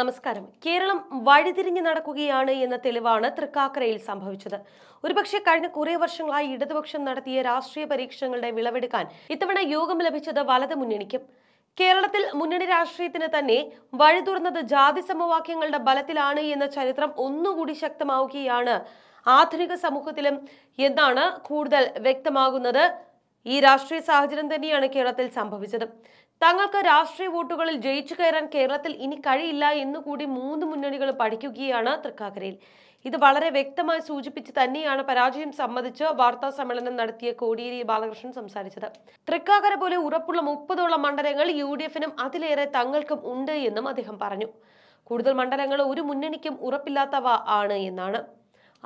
നമസ്കാരം കേരളം വഴിതിരിഞ്ഞ് നടക്കുകയാണ് എന്ന തെളിവാണ് തൃക്കാക്കരയിൽ സംഭവിച്ചത് ഒരുപക്ഷെ കഴിഞ്ഞ കുറേ വർഷങ്ങളായി ഇടതുപക്ഷം നടത്തിയ രാഷ്ട്രീയ പരീക്ഷണങ്ങളുടെ വിളവെടുക്കാൻ ഇത്തവണ യോഗം ലഭിച്ചത് വലത് മുന്നണിക്കും കേരളത്തിൽ മുന്നണി രാഷ്ട്രീയത്തിന് തന്നെ വഴി തുറന്നത് ജാതി സമവാക്യങ്ങളുടെ ബലത്തിലാണ് എന്ന ചരിത്രം ഒന്നുകൂടി ശക്തമാവുകയാണ് ആധുനിക സമൂഹത്തിലും എന്നാണ് കൂടുതൽ വ്യക്തമാകുന്നത് ഈ രാഷ്ട്രീയ സാഹചര്യം തന്നെയാണ് കേരളത്തിൽ സംഭവിച്ചത് തങ്ങൾക്ക് രാഷ്ട്രീയ വോട്ടുകളിൽ ജയിച്ചു കയറാൻ കേരളത്തിൽ ഇനി കഴിയില്ല എന്നുകൂടി മൂന്ന് മുന്നണികൾ പഠിക്കുകയാണ് തൃക്കാക്കരയിൽ ഇത് വളരെ വ്യക്തമായി സൂചിപ്പിച്ച് തന്നെയാണ് പരാജയം സംബന്ധിച്ച് വാർത്താ സമ്മേളനം നടത്തിയ കോടിയേരി ബാലകൃഷ്ണൻ സംസാരിച്ചത് തൃക്കാക്കര പോലെ ഉറപ്പുള്ള മുപ്പതോളം മണ്ഡലങ്ങൾ യു ഡി എഫിനും അതിലേറെ തങ്ങൾക്കും ഉണ്ട് എന്നും അദ്ദേഹം പറഞ്ഞു കൂടുതൽ മണ്ഡലങ്ങൾ ഒരു മുന്നണിക്കും ഉറപ്പില്ലാത്തവ ആണ് എന്നാണ്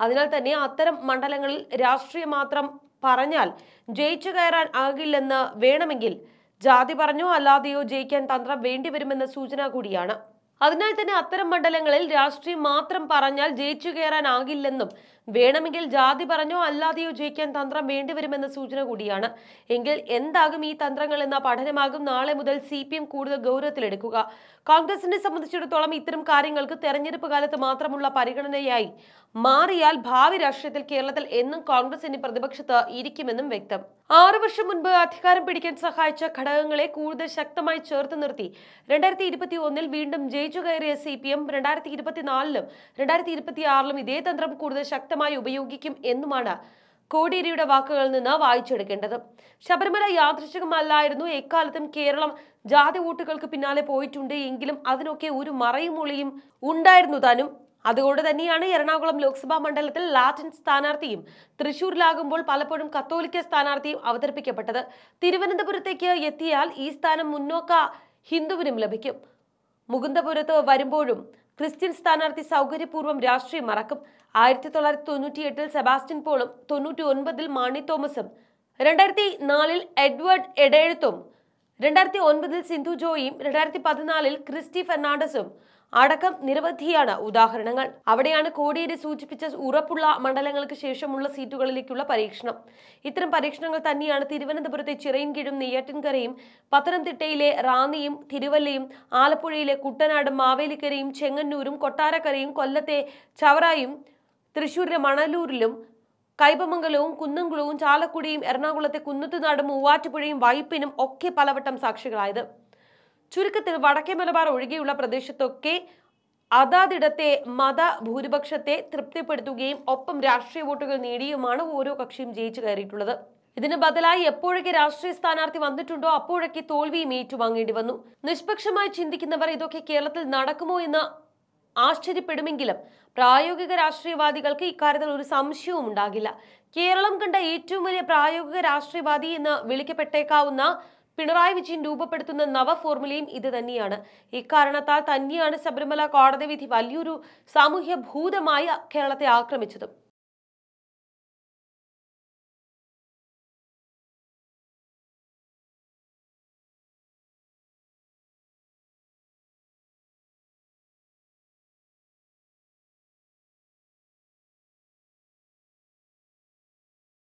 അതിനാൽ തന്നെ അത്തരം മണ്ഡലങ്ങളിൽ രാഷ്ട്രീയം മാത്രം പറഞ്ഞാൽ ജയിച്ചു കയറാൻ ആകില്ലെന്ന് വേണമെങ്കിൽ ജാതി പറഞ്ഞോ അല്ലാതെയോ ജയിക്കാൻ തന്ത്രം വേണ്ടിവരുമെന്ന സൂചന കൂടിയാണ് അതിനാൽ തന്നെ അത്തരം മണ്ഡലങ്ങളിൽ രാഷ്ട്രീയം മാത്രം പറഞ്ഞാൽ ജയിച്ചു കയറാനാകില്ലെന്നും വേണമെങ്കിൽ ജാതി പറഞ്ഞോ അല്ലാതെയോ ജയിക്കാൻ തന്ത്രം വേണ്ടിവരുമെന്ന സൂചന കൂടിയാണ് എങ്കിൽ എന്താകും ഈ തന്ത്രങ്ങൾ എന്ന പഠനമാകും നാളെ മുതൽ സി പി എം കൂടുതൽ ഗൗരവത്തിലെടുക്കുക കോൺഗ്രസിനെ സംബന്ധിച്ചിടത്തോളം ഇത്തരം കാര്യങ്ങൾക്ക് തെരഞ്ഞെടുപ്പ് കാലത്ത് മാത്രമുള്ള പരിഗണനയായി മാറിയാൽ ഭാവി രാഷ്ട്രീയത്തിൽ കേരളത്തിൽ എന്നും കോൺഗ്രസ് ഇനി പ്രതിപക്ഷത്ത് ഇരിക്കുമെന്നും വ്യക്തം ആറു വർഷം മുൻപ് അധികാരം പിടിക്കാൻ സഹായിച്ച ഘടകങ്ങളെ കൂടുതൽ ശക്തമായി ചേർത്ത് നിർത്തി രണ്ടായിരത്തി ഇരുപത്തി ഒന്നിൽ വീണ്ടും ജയിച്ചു പിടിച്ചു കയറിയ സി പി എം രണ്ടായിരത്തി ഇരുപത്തിനാലിലും രണ്ടായിരത്തി ഇരുപത്തിയാറിലും ഇതേ തന്ത്രം കൂടുതൽ ശക്തമായി ഉപയോഗിക്കും എന്നുമാണ് കോടിയേരിയുടെ വാക്കുകളിൽ നിന്ന് വായിച്ചെടുക്കേണ്ടത് ശബരിമല യാദൃശികമല്ലായിരുന്നു എക്കാലത്തും കേരളം ജാതി വോട്ടുകൾക്ക് പിന്നാലെ പോയിട്ടുണ്ട് എങ്കിലും അതിനൊക്കെ ഒരു മറയുമൊളിയും ഉണ്ടായിരുന്നു താനും അതുകൊണ്ട് തന്നെയാണ് എറണാകുളം ലോക്സഭാ മണ്ഡലത്തിൽ ലാറ്റിൻ സ്ഥാനാർത്ഥിയും തൃശൂരിലാകുമ്പോൾ പലപ്പോഴും കത്തോലിക്ക സ്ഥാനാർത്ഥിയും അവതരിപ്പിക്കപ്പെട്ടത് തിരുവനന്തപുരത്തേക്ക് എത്തിയാൽ ഈ സ്ഥാനം മുന്നോക്ക ഹിന്ദുവിനും ലഭിക്കും മുകുന്ദപുരത്ത് വരുമ്പോഴും ക്രിസ്ത്യൻ സ്ഥാനാർത്ഥി സൗകര്യപൂർവ്വം രാഷ്ട്രീയം മറക്കും ആയിരത്തി തൊള്ളായിരത്തി തൊണ്ണൂറ്റി എട്ടിൽ സെബാസ്റ്റ്യൻ പോളും തൊണ്ണൂറ്റി ഒൻപതിൽ മാണി തോമസും രണ്ടായിരത്തി നാലിൽ എഡ്വേർഡ് എഡെഴുത്തും രണ്ടായിരത്തി ഒൻപതിൽ സിന്ധു ജോയിയും രണ്ടായിരത്തി പതിനാലിൽ ക്രിസ്റ്റി ഫെർണാണ്ടസും അടക്കം നിരവധിയാണ് ഉദാഹരണങ്ങൾ അവിടെയാണ് കോടിയേരി സൂചിപ്പിച്ച ഉറപ്പുള്ള മണ്ഡലങ്ങൾക്ക് ശേഷമുള്ള സീറ്റുകളിലേക്കുള്ള പരീക്ഷണം ഇത്തരം പരീക്ഷണങ്ങൾ തന്നെയാണ് തിരുവനന്തപുരത്തെ ചിറയിൻകീഴും നെയ്യാറ്റിൻകരയും പത്തനംതിട്ടയിലെ റാന്നിയും തിരുവല്ലയും ആലപ്പുഴയിലെ കുട്ടനാടും മാവേലിക്കരയും ചെങ്ങന്നൂരും കൊട്ടാരക്കരയും കൊല്ലത്തെ ചവറായും തൃശൂരിലെ മണലൂരിലും കൈപ്പമംഗലവും കുന്നംകുളവും ചാലക്കുടിയും എറണാകുളത്തെ കുന്നത്തുനാടും മൂവാറ്റുപുഴയും വൈപ്പിനും ഒക്കെ പലവട്ടം സാക്ഷികളായത് ചുരുക്കത്തിൽ വടക്കേ മലബാർ ഒഴികെയുള്ള പ്രദേശത്തൊക്കെ അതാതിടത്തെ മതഭൂരിപക്ഷത്തെ തൃപ്തിപ്പെടുത്തുകയും ഒപ്പം രാഷ്ട്രീയ വോട്ടുകൾ നേടിയുമാണ് ഓരോ കക്ഷിയും ജയിച്ചു കയറിയിട്ടുള്ളത് ഇതിന് ബദലായി എപ്പോഴൊക്കെ രാഷ്ട്രീയ സ്ഥാനാർത്ഥി വന്നിട്ടുണ്ടോ അപ്പോഴൊക്കെ തോൽവിയും ഏറ്റുവാങ്ങേണ്ടി വന്നു നിഷ്പക്ഷമായി ചിന്തിക്കുന്നവർ ഇതൊക്കെ കേരളത്തിൽ നടക്കുമോ എന്ന് ആശ്ചര്യപ്പെടുമെങ്കിലും പ്രായോഗിക രാഷ്ട്രീയവാദികൾക്ക് ഇക്കാര്യത്തിൽ ഒരു സംശയവും ഉണ്ടാകില്ല കേരളം കണ്ട ഏറ്റവും വലിയ പ്രായോഗിക രാഷ്ട്രീയവാദി എന്ന് വിളിക്കപ്പെട്ടേക്കാവുന്ന പിണറായി വിജയൻ രൂപപ്പെടുത്തുന്ന നവഫോർമുലയും ഇത് തന്നെയാണ് ഇക്കാരണത്താൽ തന്നെയാണ് ശബരിമല കോടതി വിധി വലിയൊരു സാമൂഹ്യ ഭൂതമായി കേരളത്തെ ആക്രമിച്ചതും